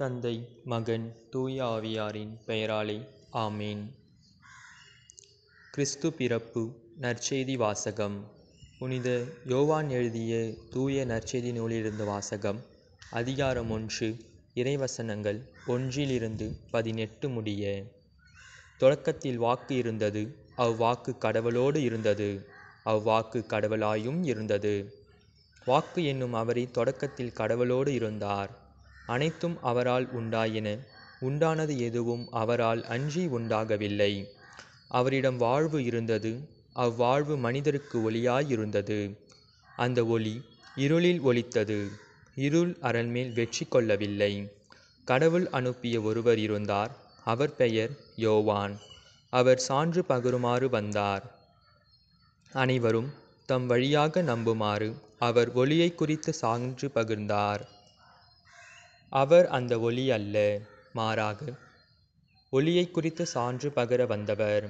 தந்தை மகன் தூய ஆவியாரின் பெயராலே ஆமேன் கிறிஸ்து பிறப்பு நற்செய்தி வாசகம் புனித யோவான் எழுதிய தூய நற்செய்தி நூலிலிருந்து வாசகம் அதிகாரம் ஒன்று இறைவசனங்கள் ஒன்றிலிருந்து பதினெட்டு முடிய தொடக்கத்தில் வாக்கு இருந்தது அவ்வாக்கு கடவுளோடு இருந்தது அவ்வாக்கு கடவுளாயும் இருந்தது வாக்கு என்னும் அவரை தொடக்கத்தில் கடவுளோடு இருந்தார் அனைத்தும் அவரால் உண்டாயின உண்டானது எதுவும் அவரால் அன்றி உண்டாகவில்லை அவரிடம் வாழ்வு இருந்தது அவ்வாழ்வு மனிதருக்கு ஒளியாயிருந்தது அந்த ஒளி இருளில் ஒலித்தது இருள் அரண்மேல் வெற்றி கொள்ளவில்லை கடவுள் அனுப்பிய ஒருவர் இருந்தார் அவர் பெயர் யோவான் அவர் சான்று பகருமாறு வந்தார் அனைவரும் தம் வழியாக நம்புமாறு அவர் ஒளியை குறித்து சான்று பகிர்ந்தார் அவர் அந்த ஒளி அல்ல மாறாக ஒளியைக் குறித்து சான்று பகர வந்தவர்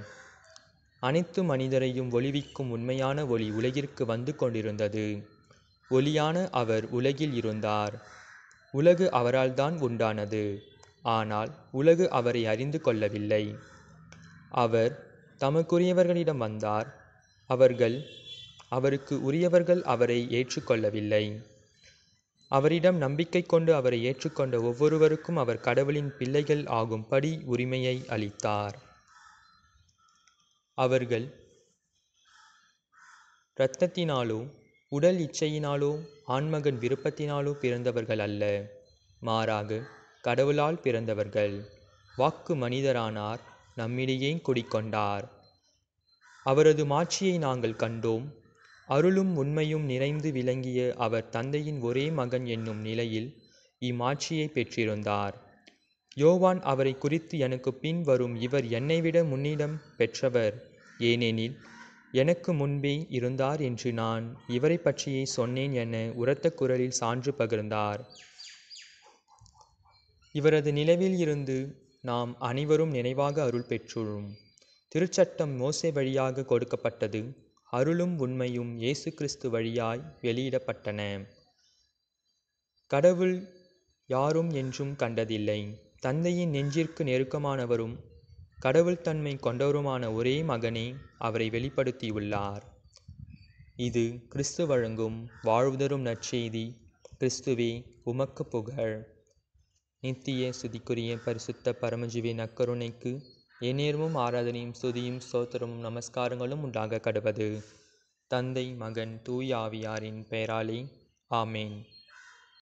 அனைத்து மனிதரையும் ஒளிவிக்கும் உண்மையான ஒளி உலகிற்கு வந்து கொண்டிருந்தது ஒளியான அவர் உலகில் இருந்தார் உலகு அவரால் தான் உண்டானது ஆனால் உலகு அவரை அறிந்து கொள்ளவில்லை அவர் தமக்குரியவர்களிடம் வந்தார் அவர்கள் அவருக்கு உரியவர்கள் அவரை ஏற்றுக்கொள்ளவில்லை அவரிடம் நம்பிக்கை கொண்டு அவரை ஏற்றுக்கொண்ட ஒவ்வொருவருக்கும் அவர் கடவுளின் பிள்ளைகள் ஆகும்படி உரிமையை அளித்தார் அவர்கள் இரத்தத்தினாலோ உடல் இச்சையினாலோ ஆண்மகன் விருப்பத்தினாலோ பிறந்தவர்கள் அல்ல மாறாக கடவுளால் பிறந்தவர்கள் வாக்கு மனிதரானார் நம்மிடையே குடிக்கொண்டார் அவரது மாட்சியை நாங்கள் கண்டோம் அருளும் உண்மையும் நிறைந்து விளங்கிய அவர் தந்தையின் ஒரே மகன் என்னும் நிலையில் இம்மாட்சியைப் பெற்றிருந்தார் யோவான் அவரை குறித்து எனக்கு பின் வரும் இவர் என்னைவிட முன்னிடம் பெற்றவர் ஏனெனில் எனக்கு முன்பே இருந்தார் என்று நான் இவரை பற்றியே சொன்னேன் என உரத்த குரலில் சான்று பகிர்ந்தார் இவரது நிலவில் இருந்து நாம் அனைவரும் நினைவாக அருள் பெற்றுள்ளோம் திருச்சட்டம் மோசை வழியாக கொடுக்கப்பட்டது அருளும் உண்மையும் இயேசு கிறிஸ்து வழியாய் வெளியிடப்பட்டன கடவுள் யாரும் என்றும் கண்டதில்லை தந்தையின் நெஞ்சிற்கு நெருக்கமானவரும் கடவுள் தன்மை கொண்டவருமான ஒரே மகனே அவரை வெளிப்படுத்தியுள்ளார் இது கிறிஸ்து வழங்கும் வாழ்வுதரும் நற்செய்தி கிறிஸ்துவே உமக்கு புகழ் நித்திய சுதிக்குரிய பரிசுத்த பரமஜிவின் அக்கருணைக்கு எந்நேரமும் ஆராதனையும் ஸ்துதியும் சோத்திரமும் நமஸ்காரங்களும் உண்டாக கடவது தந்தை மகன் தூயாவியாரின் பெயராலே ஆமேன்